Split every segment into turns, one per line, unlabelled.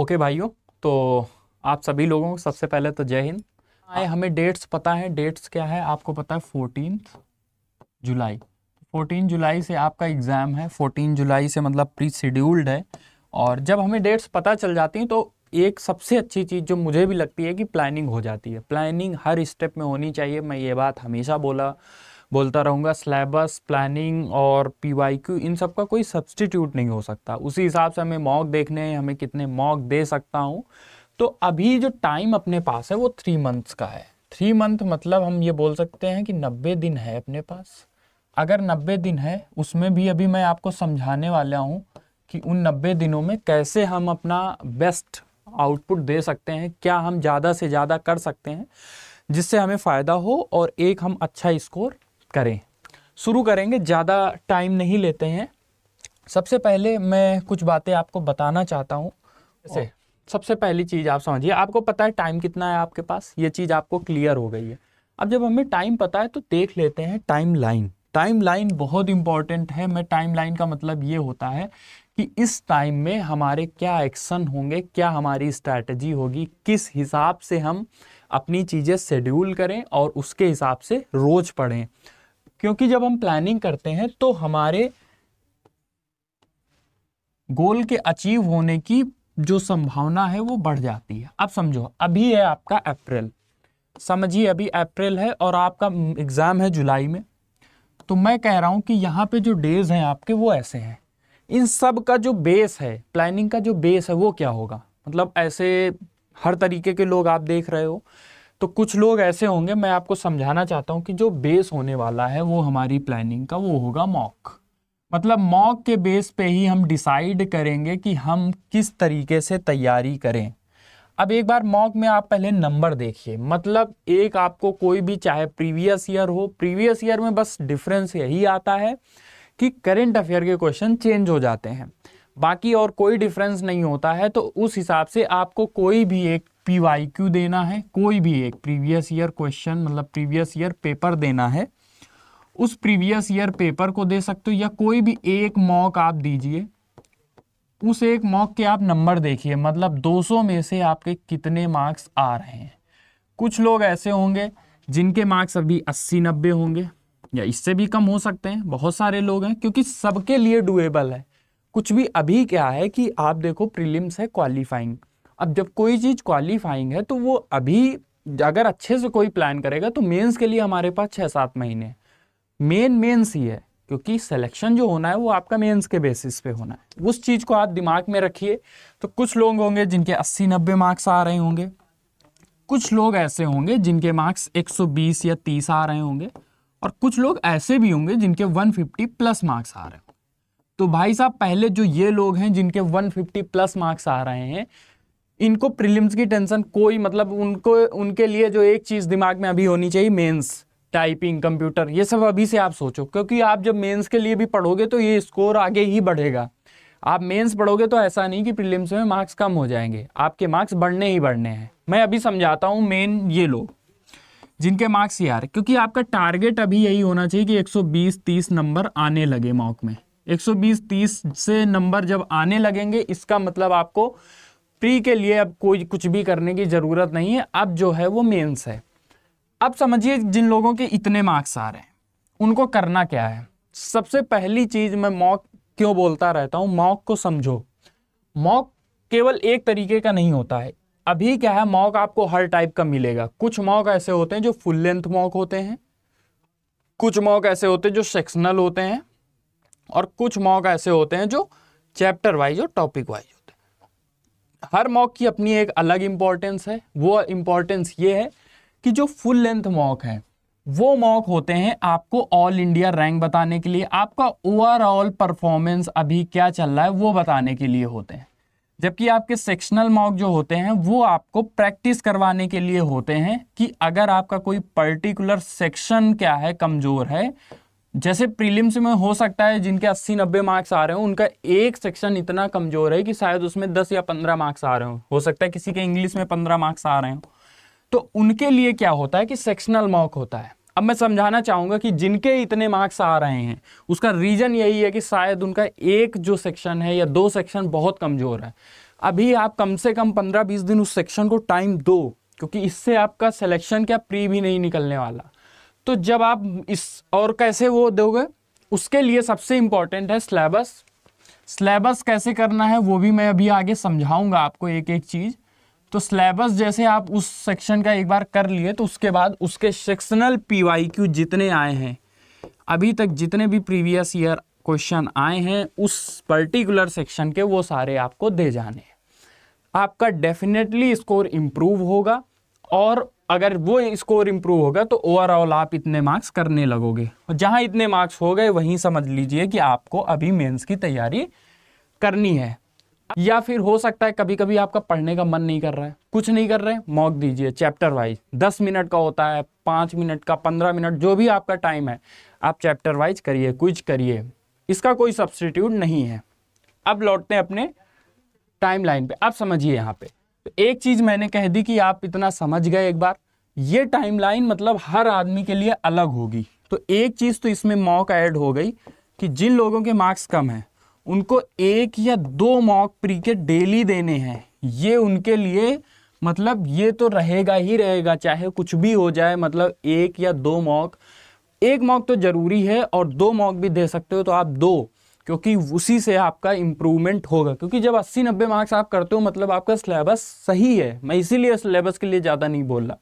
Okay भाइयों तो आप सभी लोगों को सबसे पहले तो जय हिंद आए हाँ। हमें डेट्स पता है डेट्स क्या है आपको पता है फोर्टीन जुलाई फोर्टीन जुलाई से आपका एग्ज़ाम है फोर्टीन जुलाई से मतलब प्री शेड्यूल्ड है और जब हमें डेट्स पता चल जाती हैं तो एक सबसे अच्छी चीज़ जो मुझे भी लगती है कि प्लानिंग हो जाती है प्लानिंग हर स्टेप में होनी चाहिए मैं ये बात हमेशा बोला बोलता रहूँगा सिलेबस प्लानिंग और क्यू इन सब का कोई सब्सटीट्यूट नहीं हो सकता उसी हिसाब से हमें मॉक देखने हैं हमें कितने मॉक दे सकता हूँ तो अभी जो टाइम अपने पास है वो थ्री मंथ्स का है थ्री मंथ मतलब हम ये बोल सकते हैं कि नब्बे दिन है अपने पास अगर नब्बे दिन है उसमें भी अभी मैं आपको समझाने वाला हूँ कि उन नब्बे दिनों में कैसे हम अपना बेस्ट आउटपुट दे सकते हैं क्या हम ज़्यादा से ज़्यादा कर सकते हैं जिससे हमें फ़ायदा हो और एक हम अच्छा स्कोर करें शुरू करेंगे ज़्यादा टाइम नहीं लेते हैं सबसे पहले मैं कुछ बातें आपको बताना चाहता हूँ जैसे सबसे पहली चीज़ आप समझिए आपको पता है टाइम कितना है आपके पास ये चीज़ आपको क्लियर हो गई है अब जब हमें टाइम पता है तो देख लेते हैं टाइम लाइन टाइम लाइन बहुत इंपॉर्टेंट है मैं टाइम लाइन का मतलब ये होता है कि इस टाइम में हमारे क्या एक्शन होंगे क्या हमारी स्ट्रैटेजी होगी किस हिसाब से हम अपनी चीज़ें शेड्यूल करें और उसके हिसाब से रोज़ पढ़ें क्योंकि जब हम प्लानिंग करते हैं तो हमारे गोल के अचीव होने की जो संभावना है वो बढ़ जाती है अब समझो अभी है आपका अप्रैल समझिए अभी अप्रैल है और आपका एग्ज़ाम है जुलाई में तो मैं कह रहा हूं कि यहाँ पे जो डेज हैं आपके वो ऐसे हैं इन सब का जो बेस है प्लानिंग का जो बेस है वो क्या होगा मतलब ऐसे हर तरीके के लोग आप देख रहे हो तो कुछ लोग ऐसे होंगे मैं आपको समझाना चाहता हूँ कि जो बेस होने वाला है वो हमारी प्लानिंग का वो होगा मॉक मतलब मॉक के बेस पे ही हम डिसाइड करेंगे कि हम किस तरीके से तैयारी करें अब एक बार मॉक में आप पहले नंबर देखिए मतलब एक आपको कोई भी चाहे प्रीवियस ईयर हो प्रीवियस ईयर में बस डिफरेंस यही आता है कि करेंट अफेयर के क्वेश्चन चेंज हो जाते हैं बाकी और कोई डिफरेंस नहीं होता है तो उस हिसाब से आपको कोई भी एक पी वाई क्यू देना है कोई भी एक प्रीवियस ईयर क्वेश्चन मतलब प्रीवियस ईयर पेपर देना है उस प्रीवियस ईयर पेपर को दे सकते हो या कोई भी एक मॉक आप दीजिए उस एक मॉक के आप नंबर देखिए मतलब 200 में से आपके कितने मार्क्स आ रहे हैं कुछ लोग ऐसे होंगे जिनके मार्क्स अभी 80-90 होंगे या इससे भी कम हो सकते हैं बहुत सारे लोग हैं क्योंकि सबके लिए डुएबल है कुछ भी अभी क्या है कि आप देखो प्रीलिम्स है क्वालिफाइंग अब जब कोई चीज़ क्वालिफाइंग है तो वो अभी अगर अच्छे से कोई प्लान करेगा तो मेंस के लिए हमारे पास छः सात महीने मेन मेंस ही है क्योंकि सिलेक्शन जो होना है वो आपका मेंस के बेसिस पे होना है उस चीज़ को आप दिमाग में रखिए तो कुछ लोग होंगे जिनके 80 नब्बे मार्क्स आ रहे होंगे कुछ लोग ऐसे होंगे जिनके मार्क्स 120 या 30 आ रहे होंगे और कुछ लोग ऐसे भी होंगे जिनके 150 प्लस मार्क्स आ रहे हैं तो भाई साहब पहले जो ये लोग हैं जिनके 150 प्लस मार्क्स आ रहे हैं इनको प्रीलिम्स की टेंशन कोई मतलब उनको उनके लिए जो एक चीज़ दिमाग में अभी होनी चाहिए मेंस टाइपिंग कंप्यूटर ये सब अभी से आप सोचो क्योंकि आप जब मेंस के लिए भी पढ़ोगे तो ये स्कोर आगे ही बढ़ेगा आप मेंस पढ़ोगे तो ऐसा नहीं कि प्रिलिम्स में मार्क्स कम हो जाएंगे आपके मार्क्स बढ़ने ही बढ़ने हैं मैं अभी समझाता हूँ मेन ये लोग जिनके मार्क्स यार क्योंकि आपका टारगेट अभी यही होना चाहिए कि 120 30 नंबर आने लगे मॉक में 120 30 से नंबर जब आने लगेंगे इसका मतलब आपको प्री के लिए अब कोई कुछ भी करने की ज़रूरत नहीं है अब जो है वो मेंस है अब समझिए जिन लोगों के इतने मार्क्स आ रहे हैं उनको करना क्या है सबसे पहली चीज़ मैं मॉक क्यों बोलता रहता हूँ मॉक को समझो मॉक केवल एक तरीके का नहीं होता है अभी क्या है मॉक आपको हर टाइप का मिलेगा कुछ मॉक ऐसे होते हैं जो फुल लेंथ मॉक होते हैं कुछ मॉक ऐसे होते हैं जो सेक्शनल होते हैं और कुछ मॉक ऐसे होते हैं जो चैप्टर वाइज और टॉपिक वाइज होते हैं हर मॉक की अपनी एक अलग इंपॉर्टेंस है वो इंपॉर्टेंस ये है कि जो फुल लेंथ मॉक है वो मॉक होते हैं आपको ऑल इंडिया रैंक बताने के लिए आपका ओवरऑल परफॉर्मेंस अभी क्या चल रहा है वो बताने के लिए होते हैं जबकि आपके सेक्शनल मॉक जो होते हैं वो आपको प्रैक्टिस करवाने के लिए होते हैं कि अगर आपका कोई पर्टिकुलर सेक्शन क्या है कमज़ोर है जैसे प्रीलिम्स में हो सकता है जिनके 80-90 मार्क्स आ रहे हो उनका एक सेक्शन इतना कमजोर है कि शायद उसमें 10 या 15 मार्क्स आ रहे हो हो सकता है किसी के इंग्लिश में 15 मार्क्स आ रहे हो तो उनके लिए क्या होता है कि सेक्शनल मॉक होता है अब मैं समझाना चाहूँगा कि जिनके इतने मार्क्स आ रहे हैं उसका रीज़न यही है कि शायद उनका एक जो सेक्शन है या दो सेक्शन बहुत कमज़ोर है अभी आप कम से कम पंद्रह बीस दिन उस सेक्शन को टाइम दो क्योंकि इससे आपका सिलेक्शन क्या प्री भी नहीं निकलने वाला तो जब आप इस और कैसे वो दोगे उसके लिए सबसे इंपॉर्टेंट है सिलेबस सिलेबस कैसे करना है वो भी मैं अभी आगे समझाऊंगा आपको एक एक चीज़ तो सिलेबस जैसे आप उस सेक्शन का एक बार कर लिए तो उसके बाद उसके सेक्शनल पीवाईक्यू जितने आए हैं अभी तक जितने भी प्रीवियस ईयर क्वेश्चन आए हैं उस पर्टिकुलर सेक्शन के वो सारे आपको दे जाने आपका डेफिनेटली स्कोर इम्प्रूव होगा और अगर वो स्कोर इम्प्रूव होगा तो ओवरऑल आप इतने मार्क्स करने लगोगे और जहाँ इतने मार्क्स हो गए वहीं समझ लीजिए कि आपको अभी मेंस की तैयारी करनी है या फिर हो सकता है कभी कभी आपका पढ़ने का मन नहीं कर रहा है कुछ नहीं कर रहे मॉक दीजिए चैप्टर वाइज दस मिनट का होता है पाँच मिनट का पंद्रह मिनट जो भी आपका टाइम है आप चैप्टर वाइज करिए कुछ करिए इसका कोई सब्सटीट्यूट नहीं है अब लौटते हैं अपने टाइमलाइन पे आप समझिए यहाँ पे तो एक चीज़ मैंने कह दी कि आप इतना समझ गए एक बार ये टाइमलाइन मतलब हर आदमी के लिए अलग होगी तो एक चीज़ तो इसमें मॉक ऐड हो गई कि जिन लोगों के मार्क्स कम हैं उनको एक या दो मॉक प्री के डेली देने हैं ये उनके लिए मतलब ये तो रहेगा ही रहेगा चाहे कुछ भी हो जाए मतलब एक या दो मॉक एक मॉक तो ज़रूरी है और दो मॉक भी दे सकते हो तो आप दो क्योंकि उसी से आपका इम्प्रूवमेंट होगा क्योंकि जब 80 नब्बे मार्क्स आप करते हो मतलब आपका सिलेबस सही है मैं इसीलिए सिलेबस के लिए ज़्यादा नहीं बोल रहा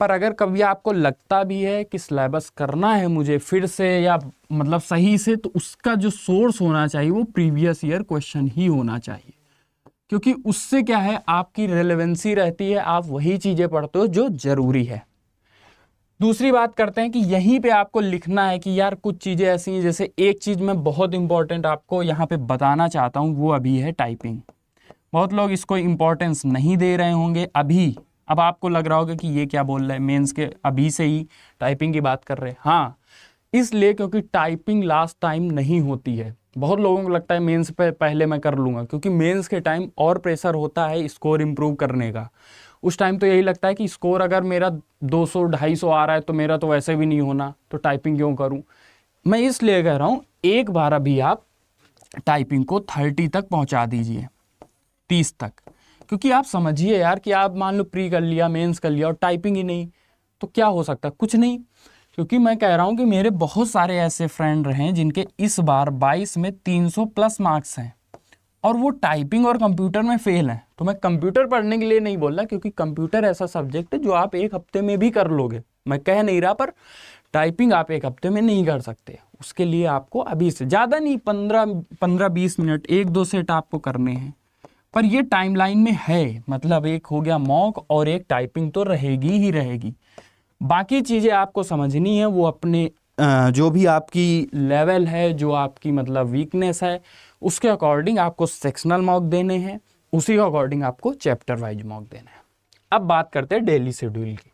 पर अगर कभी आपको लगता भी है कि सिलेबस करना है मुझे फिर से या मतलब सही से तो उसका जो सोर्स होना चाहिए वो प्रीवियस ईयर क्वेश्चन ही होना चाहिए क्योंकि उससे क्या है आपकी रेलिवेंसी रहती है आप वही चीज़ें पढ़ते हो जो ज़रूरी है दूसरी बात करते हैं कि यहीं पे आपको लिखना है कि यार कुछ चीज़ें ऐसी हैं जैसे एक चीज़ मैं बहुत इंपॉर्टेंट आपको यहाँ पे बताना चाहता हूँ वो अभी है टाइपिंग बहुत लोग इसको इम्पोर्टेंस नहीं दे रहे होंगे अभी अब आपको लग रहा होगा कि ये क्या बोल रहे हैं मेन्स के अभी से ही टाइपिंग की बात कर रहे हैं हाँ इसलिए क्योंकि टाइपिंग लास्ट टाइम नहीं होती है बहुत लोगों को लगता है मेंस पे पहले मैं कर लूँगा क्योंकि मेंस के टाइम और प्रेशर होता है स्कोर इम्प्रूव करने का उस टाइम तो यही लगता है कि स्कोर अगर मेरा 200 250 आ रहा है तो मेरा तो वैसे भी नहीं होना तो टाइपिंग क्यों करूं मैं इसलिए कह रहा हूं एक बार अभी आप टाइपिंग को 30 तक पहुंचा दीजिए 30 तक क्योंकि आप समझिए यार कि आप मान लो प्री कर लिया मेंस कर लिया और टाइपिंग ही नहीं तो क्या हो सकता कुछ नहीं क्योंकि मैं कह रहा हूँ कि मेरे बहुत सारे ऐसे फ्रेंड रहे जिनके इस बार बाईस में तीन प्लस मार्क्स हैं और वो टाइपिंग और कंप्यूटर में फेल हैं तो मैं कंप्यूटर पढ़ने के लिए नहीं बोल रहा क्योंकि कंप्यूटर ऐसा सब्जेक्ट है जो आप एक हफ्ते में भी कर लोगे मैं कह नहीं रहा पर टाइपिंग आप एक हफ्ते में नहीं कर सकते उसके लिए आपको अभी से ज़्यादा नहीं पंद्रह पंद्रह बीस मिनट एक दो सेट आपको करने हैं पर ये टाइमलाइन में है मतलब एक हो गया मॉक और एक टाइपिंग तो रहेगी ही रहेगी बाकी चीज़ें आपको समझनी है वो अपने जो भी आपकी लेवल है जो आपकी मतलब वीकनेस है उसके अकॉर्डिंग आपको सेक्शनल मॉक देने हैं उसी के अकॉर्डिंग आपको चैप्टर वाइज मॉक देना है अब बात करते हैं डेली शेड्यूल की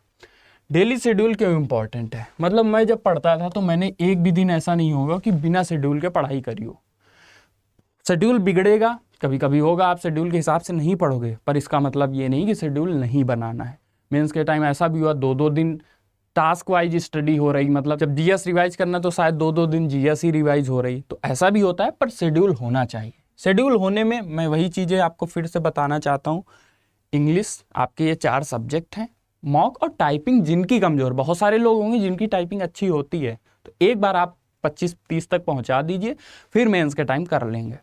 डेली शेड्यूल क्यों इम्पॉर्टेंट है मतलब मैं जब पढ़ता था तो मैंने एक भी दिन ऐसा नहीं होगा कि बिना शेड्यूल के पढ़ाई करी हो शेड्यूल बिगड़ेगा कभी कभी होगा आप शेड्यूल के हिसाब से नहीं पढ़ोगे पर इसका मतलब ये नहीं कि शेड्यूल नहीं बनाना है मीन्स के टाइम ऐसा भी हुआ दो दो दिन टास्क वाइज स्टडी हो रही मतलब जब जीएस रिवाइज करना तो शायद दो दो दिन जीएस ही रिवाइज हो रही तो ऐसा भी होता है पर शेड्यूल होना चाहिए शेड्यूल होने में मैं वही चीज़ें आपको फिर से बताना चाहता हूँ इंग्लिश आपके ये चार सब्जेक्ट हैं मॉक और टाइपिंग जिनकी कमज़ोर बहुत सारे लोग होंगे जिनकी टाइपिंग अच्छी होती है तो एक बार आप 25-30 तक पहुंचा दीजिए फिर मेंस के टाइम कर लेंगे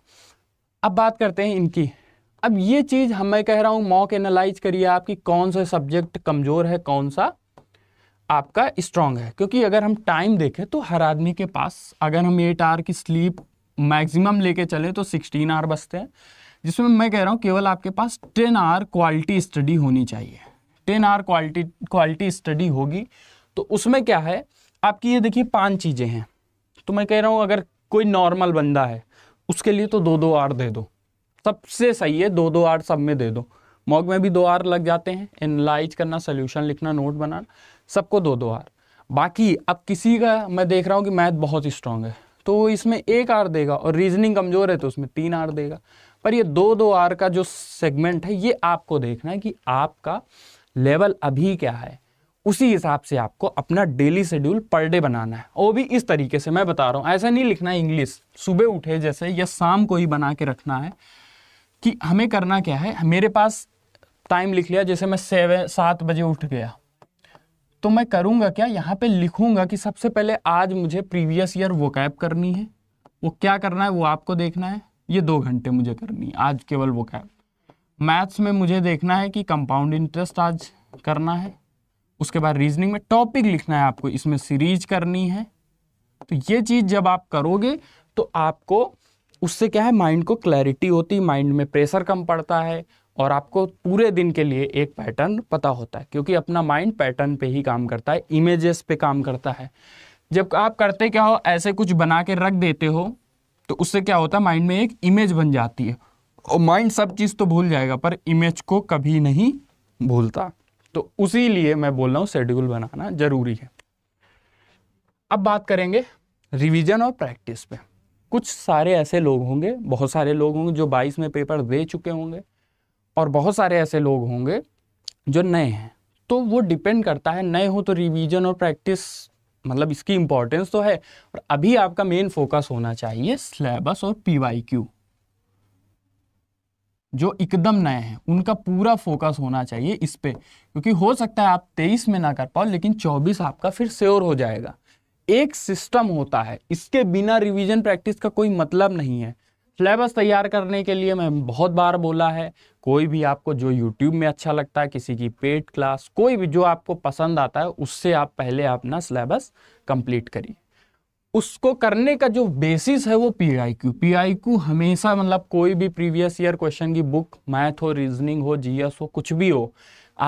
अब बात करते हैं इनकी अब ये चीज़ हम मैं कह रहा हूँ मॉक एनालाइज करिए आपकी कौन सा सब्जेक्ट कमज़ोर है कौन सा आपका स्ट्रांग है क्योंकि अगर हम टाइम देखें तो हर आदमी के पास अगर हम एट आवर की स्लीप मैक्सिमम लेके चले तो सिक्सटीन आवर बचते हैं जिसमें मैं कह रहा हूँ केवल आपके पास टेन आवर क्वालिटी स्टडी होनी चाहिए ten hour quality quality study होगी तो उसमें क्या है आपकी ये देखिए पांच चीज़ें हैं तो मैं कह रहा हूँ अगर कोई नॉर्मल बंदा है उसके लिए तो दो दो आर दे दो सबसे सही है दो दो आर सब में दे दो मॉक में भी दो आर लग जाते हैं एनालाइज करना सोल्यूशन लिखना नोट बनाना सबको दो दो हार बाकी अब किसी का मैं देख रहा हूँ कि मैथ बहुत ही स्ट्रांग है तो इसमें एक आर देगा और रीजनिंग कमज़ोर है तो उसमें तीन आर देगा पर ये दो दो आर का जो सेगमेंट है ये आपको देखना है कि आपका लेवल अभी क्या है उसी हिसाब से आपको अपना डेली शेड्यूल पर डे बनाना है वो भी इस तरीके से मैं बता रहा हूँ ऐसा नहीं लिखना इंग्लिश सुबह उठे जैसे या शाम को ही बना के रखना है कि हमें करना क्या है मेरे पास टाइम लिख लिया जैसे मैं सेवन सात बजे उठ गया तो मैं करूँगा क्या यहाँ पे लिखूंगा कि सबसे पहले आज मुझे प्रीवियस ईयर वो कैब करनी है वो क्या करना है वो आपको देखना है ये दो घंटे मुझे करनी है आज केवल वो कैब मैथ्स में मुझे देखना है कि कंपाउंड इंटरेस्ट आज करना है उसके बाद रीजनिंग में टॉपिक लिखना है आपको इसमें सीरीज करनी है तो ये चीज़ जब आप करोगे तो आपको उससे क्या है माइंड को क्लैरिटी होती माइंड में प्रेशर कम पड़ता है और आपको पूरे दिन के लिए एक पैटर्न पता होता है क्योंकि अपना माइंड पैटर्न पे ही काम करता है इमेजेस पे काम करता है जब आप करते क्या हो ऐसे कुछ बना के रख देते हो तो उससे क्या होता है माइंड में एक इमेज बन जाती है और माइंड सब चीज़ तो भूल जाएगा पर इमेज को कभी नहीं भूलता तो उसी लिए मैं बोल रहा हूँ शेड्यूल बनाना ज़रूरी है अब बात करेंगे रिविजन और प्रैक्टिस पे कुछ सारे ऐसे लोग होंगे बहुत सारे लोग होंगे जो 22 में पेपर दे चुके होंगे और बहुत सारे ऐसे लोग होंगे जो नए हैं तो वो डिपेंड करता है नए हो तो रिवीजन और प्रैक्टिस मतलब इसकी इम्पोर्टेंस तो है और अभी आपका मेन फोकस होना चाहिए सिलेबस और पीवाईक्यू जो एकदम नए हैं उनका पूरा फोकस होना चाहिए इस पर क्योंकि हो सकता है आप तेईस में ना कर पाओ लेकिन चौबीस आपका फिर श्योर हो जाएगा एक सिस्टम होता है इसके बिना रिवीजन प्रैक्टिस का कोई मतलब नहीं है सिलेबस तैयार करने के लिए मैं बहुत बार बोला है कोई भी आपको जो यूट्यूब में अच्छा लगता है किसी की पेड क्लास कोई भी जो आपको पसंद आता है उससे आप पहले अपना सिलेबस कंप्लीट करिए उसको करने का जो बेसिस है वो P I Q P I Q हमेशा मतलब कोई भी प्रीवियस ईयर क्वेश्चन की बुक मैथ हो रीजनिंग हो जीएस हो कुछ भी हो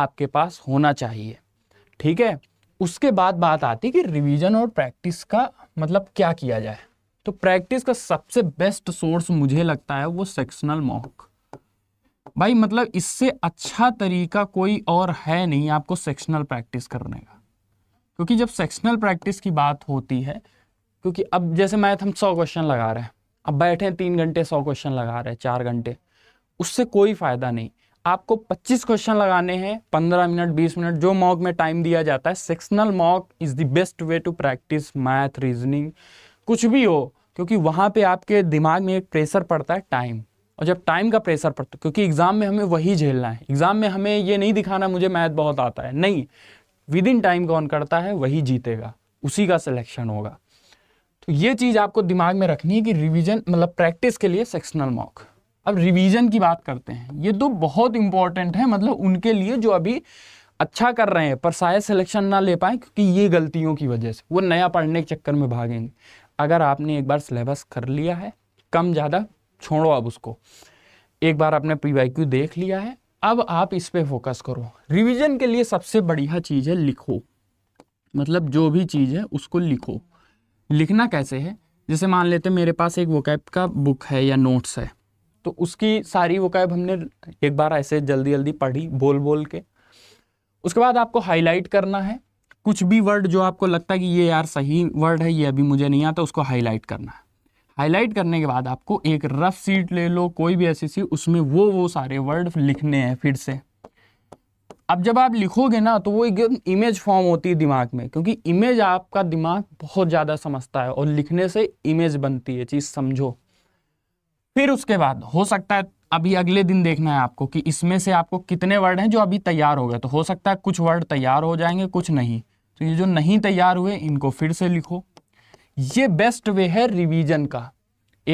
आपके पास होना चाहिए ठीक है उसके बाद बात आती कि रिवीजन और प्रैक्टिस का मतलब क्या किया जाए तो प्रैक्टिस का सबसे बेस्ट सोर्स मुझे लगता है वो सेक्शनल मॉक भाई मतलब इससे अच्छा तरीका कोई और है नहीं आपको सेक्शनल प्रैक्टिस करने का क्योंकि जब सेक्शनल प्रैक्टिस की बात होती है क्योंकि अब जैसे मैथ हम सौ क्वेश्चन लगा रहे हैं अब बैठे हैं तीन घंटे सौ क्वेश्चन लगा रहे हैं चार घंटे उससे कोई फ़ायदा नहीं आपको 25 क्वेश्चन लगाने हैं 15 मिनट 20 मिनट जो मॉक में टाइम दिया जाता है sectional mock is the best way to practise math reasoning कुछ भी हो क्योंकि वहां पे आपके दिमाग में एक प्रेशर पड़ता है टाइम और जब टाइम का प्रेशर पड़ता है क्योंकि एग्ज़ाम में हमें वही झेलना है एग्ज़ाम में हमें ये नहीं दिखाना मुझे मैथ बहुत आता है नहीं विद इन टाइम कौन करता है वही जीतेगा उसी का सिलेक्शन होगा तो ये चीज़ आपको दिमाग में रखनी है कि रिविज़न मतलब प्रैक्टिस के लिए सेक्शनल मॉक अब रिविजन की बात करते हैं ये दो बहुत इंपॉर्टेंट है मतलब उनके लिए जो अभी अच्छा कर रहे हैं पर शायद सिलेक्शन ना ले पाए क्योंकि ये गलतियों की वजह से वो नया पढ़ने के चक्कर में भागेंगे अगर आपने एक बार सिलेबस कर लिया है कम ज़्यादा छोड़ो अब उसको एक बार आपने पी देख लिया है अब आप इस पर फोकस करो रिवीजन के लिए सबसे बढ़िया चीज़ है लिखो मतलब जो भी चीज़ है उसको लिखो लिखना कैसे है जैसे मान लेते मेरे पास एक वोकैब का बुक है या नोट्स है तो उसकी सारी वोकैब हमने एक बार ऐसे जल्दी जल्दी पढ़ी बोल बोल के उसके बाद आपको हाईलाइट करना है कुछ भी वर्ड जो आपको लगता है कि ये यार सही वर्ड है ये अभी मुझे नहीं आता उसको हाईलाइट करना है हाईलाइट करने के बाद आपको एक रफ सीट ले लो कोई भी ऐसी सी उसमें वो वो सारे वर्ड लिखने हैं फिर से अब जब आप लिखोगे ना तो वो एक इमेज फॉर्म होती है दिमाग में क्योंकि इमेज आपका दिमाग बहुत ज़्यादा समझता है और लिखने से इमेज बनती है चीज़ समझो फिर उसके बाद हो सकता है अभी अगले दिन देखना है आपको कि इसमें से आपको कितने वर्ड हैं जो अभी तैयार हो गए तो हो सकता है कुछ वर्ड तैयार हो जाएंगे कुछ नहीं तो ये जो नहीं तैयार हुए इनको फिर से लिखो ये बेस्ट वे है रिवीजन का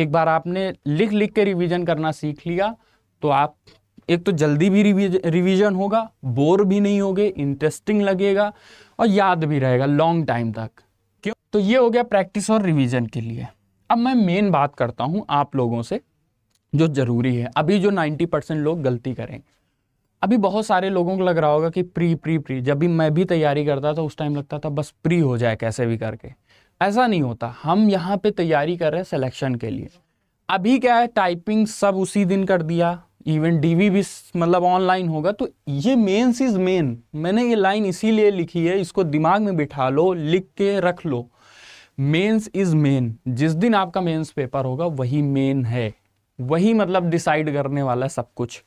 एक बार आपने लिख लिख के रिवीजन करना सीख लिया तो आप एक तो जल्दी भी रिवीजन होगा बोर भी नहीं होगे इंटरेस्टिंग लगेगा और याद भी रहेगा लॉन्ग टाइम तक क्यों तो ये हो गया प्रैक्टिस और रिवीजन के लिए अब मैं मेन बात करता हूँ आप लोगों से जो ज़रूरी है अभी जो नाइन्टी परसेंट लोग गलती करेंगे अभी बहुत सारे लोगों को लग रहा होगा कि प्री प्री प्री जब भी मैं भी तैयारी करता था उस टाइम लगता था बस प्री हो जाए कैसे भी करके ऐसा नहीं होता हम यहाँ पे तैयारी कर रहे हैं सिलेक्शन के लिए अभी क्या है टाइपिंग सब उसी दिन कर दिया इवन डीवी भी मतलब ऑनलाइन होगा तो ये मेन इज मेन मैंने ये लाइन इसीलिए लिखी है इसको दिमाग में बिठा लो लिख के रख लो मेन्स इज मेन जिस दिन आपका मेन्स पेपर होगा वही मेन है वही मतलब डिसाइड करने वाला है सब कुछ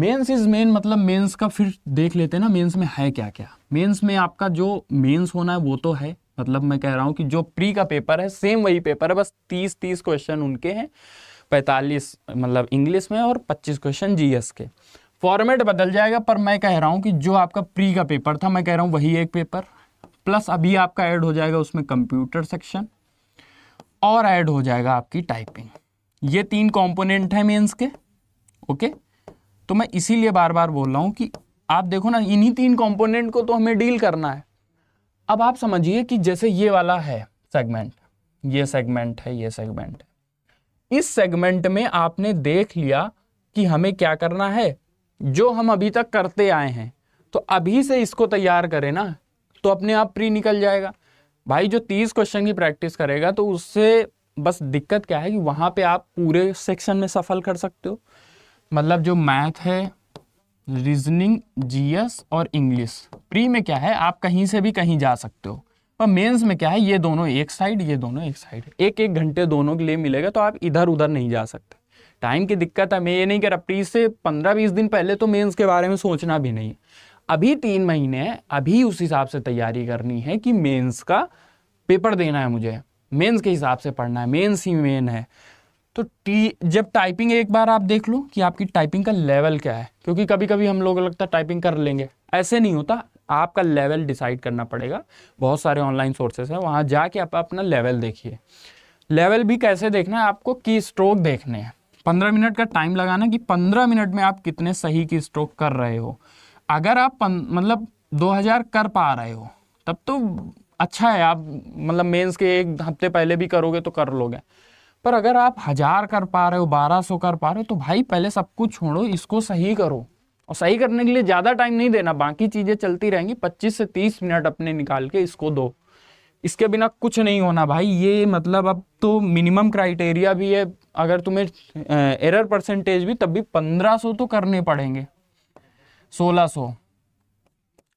मेंस इज मेन मतलब मेंस का फिर देख लेते हैं ना मेंस में है क्या क्या मेंस में आपका जो मेंस होना है वो तो है मतलब मैं कह रहा हूँ कि जो प्री का पेपर है सेम वही पेपर है बस तीस तीस क्वेश्चन उनके हैं पैंतालीस मतलब इंग्लिश में और पच्चीस क्वेश्चन जीएस के फॉर्मेट बदल जाएगा पर मैं कह रहा हूँ कि जो आपका प्री का पेपर था मैं कह रहा हूँ वही एक पेपर प्लस अभी आपका ऐड हो जाएगा उसमें कंप्यूटर सेक्शन और ऐड हो जाएगा आपकी टाइपिंग ये तीन कंपोनेंट है मेंस के ओके तो मैं इसीलिए बार बार बोल रहा हूं कि आप देखो ना इन्हीं तीन कंपोनेंट को तो हमें डील करना है अब आप समझिए कि जैसे ये वाला है सेगमेंट ये सेगमेंट है ये सेगमेंट इस सेगमेंट में आपने देख लिया कि हमें क्या करना है जो हम अभी तक करते आए हैं तो अभी से इसको तैयार करें ना तो अपने आप प्री निकल जाएगा भाई जो तीस क्वेश्चन की प्रैक्टिस करेगा तो उससे बस दिक्कत क्या है कि वहां पे आप पूरे सेक्शन में सफल कर सकते हो मतलब जो मैथ है रीजनिंग जीएस और इंग्लिश प्री में क्या है आप कहीं से भी कहीं जा सकते हो पर मेंस में क्या है ये दोनों एक साइड ये दोनों एक साइड एक एक घंटे दोनों के लिए मिलेगा तो आप इधर उधर नहीं जा सकते टाइम की दिक्कत है मैं ये नहीं कह रहा प्री से पंद्रह बीस दिन पहले तो मेन्स के बारे में सोचना भी नहीं अभी तीन महीने अभी उस हिसाब से तैयारी करनी है कि मेन्स का पेपर देना है मुझे मेंस के हिसाब से पढ़ना है मेंस ही मेन है तो टी जब टाइपिंग एक बार आप देख लो कि आपकी टाइपिंग का लेवल क्या है क्योंकि कभी कभी हम लोग लगता है टाइपिंग कर लेंगे ऐसे नहीं होता आपका लेवल डिसाइड करना पड़ेगा बहुत सारे ऑनलाइन सोर्सेस हैं वहाँ जाके आप अपना लेवल देखिए लेवल भी कैसे देखना है आपको की स्ट्रोक देखने हैं पंद्रह मिनट का टाइम लगाना कि पंद्रह मिनट में आप कितने सही की स्ट्रोक कर रहे हो अगर आप मतलब हजार कर पा रहे हो तब तो अच्छा है आप मतलब मेंस के एक हफ्ते पहले भी करोगे तो कर लोगे पर अगर आप हजार कर पा रहे हो बारह सौ कर पा रहे हो तो भाई पहले सब कुछ छोड़ो इसको सही करो और सही करने के लिए ज़्यादा टाइम नहीं देना बाकी चीज़ें चलती रहेंगी पच्चीस से तीस मिनट अपने निकाल के इसको दो इसके बिना कुछ नहीं होना भाई ये मतलब अब तो मिनिमम क्राइटेरिया भी है अगर तुम्हें एरर परसेंटेज भी तब भी पंद्रह सो तो करने पड़ेंगे सोलह सो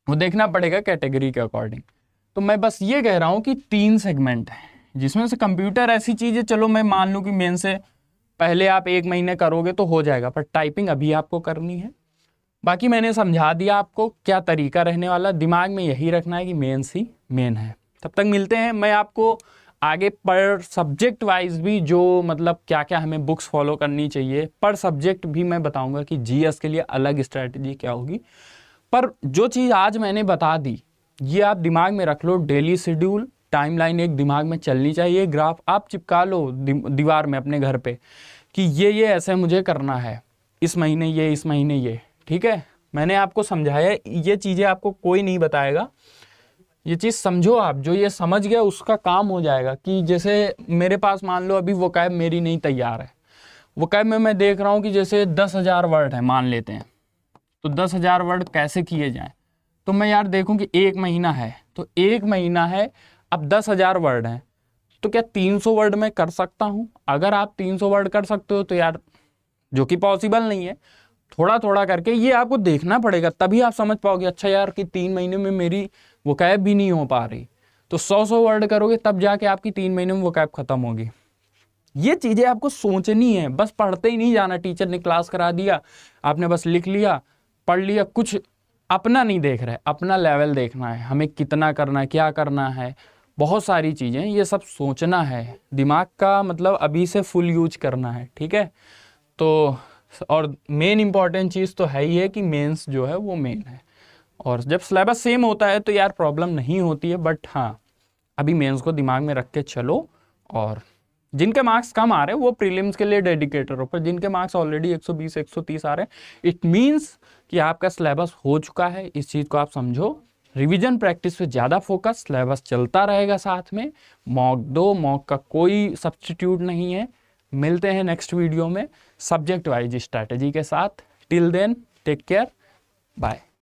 वो देखना पड़ेगा कैटेगरी के अकॉर्डिंग तो मैं बस ये कह रहा हूँ कि तीन सेगमेंट है जिसमें से कंप्यूटर ऐसी चीज़ है चलो मैं मान लूँ कि मेन से पहले आप एक महीने करोगे तो हो जाएगा पर टाइपिंग अभी आपको करनी है बाकी मैंने समझा दिया आपको क्या तरीका रहने वाला दिमाग में यही रखना है कि मेन सी मेन है तब तक मिलते हैं मैं आपको आगे पर सब्जेक्ट वाइज भी जो मतलब क्या क्या हमें बुक्स फॉलो करनी चाहिए पर सब्जेक्ट भी मैं बताऊंगा कि जीएस के लिए अलग स्ट्रैटेजी क्या होगी पर जो चीज़ आज मैंने बता दी ये आप दिमाग में रख लो डेली शेड्यूल टाइमलाइन एक दिमाग में चलनी चाहिए ग्राफ आप चिपका लो दीवार में अपने घर पे कि ये ये ऐसे मुझे करना है इस महीने ये इस महीने ये ठीक है मैंने आपको समझाया ये चीज़ें आपको कोई नहीं बताएगा ये चीज़ समझो आप जो ये समझ गया उसका काम हो जाएगा कि जैसे मेरे पास मान लो अभी वो कैब मेरी नहीं तैयार है वो कैब में मैं देख रहा हूँ कि जैसे दस हज़ार वर्ड है मान लेते हैं तो दस हज़ार वर्ड कैसे किए जाएँ तो मैं यार देखूँ कि एक महीना है तो एक महीना है अब दस हज़ार वर्ड हैं तो क्या तीन सौ वर्ड में कर सकता हूं अगर आप तीन सौ वर्ड कर सकते हो तो यार जो कि पॉसिबल नहीं है थोड़ा थोड़ा करके ये आपको देखना पड़ेगा तभी आप समझ पाओगे अच्छा यार कि तीन महीने में मेरी वो कैब भी नहीं हो पा रही तो सौ सौ वर्ड करोगे तब जाके आपकी तीन महीने में वो कैब ख़त्म होगी ये चीज़ें आपको सोचनी है बस पढ़ते ही नहीं जाना टीचर ने क्लास करा दिया आपने बस लिख लिया पढ़ लिया कुछ अपना नहीं देख रहे अपना लेवल देखना है हमें कितना करना है क्या करना है बहुत सारी चीज़ें ये सब सोचना है दिमाग का मतलब अभी से फुल यूज करना है ठीक है तो और मेन इम्पॉर्टेंट चीज़ तो है ही है कि मेंस जो है वो मेन है और जब सिलेबस सेम होता है तो यार प्रॉब्लम नहीं होती है बट हाँ अभी मेंस को दिमाग में रख के चलो और जिनके मार्क्स कम आ रहे हैं वो प्रीलिम्स के लिए डेडिकेटर हो पर जिनके मार्क्स ऑलरेडी 120 130 आ रहे हैं इट मीन्स कि आपका सिलेबस हो चुका है इस चीज़ को आप समझो रिवीजन प्रैक्टिस पे ज़्यादा फोकस सिलेबस चलता रहेगा साथ में मॉक दो मॉक का कोई सब्सटीट्यूट नहीं है मिलते हैं नेक्स्ट वीडियो में सब्जेक्ट वाइज स्ट्रैटेजी के साथ till then take care bye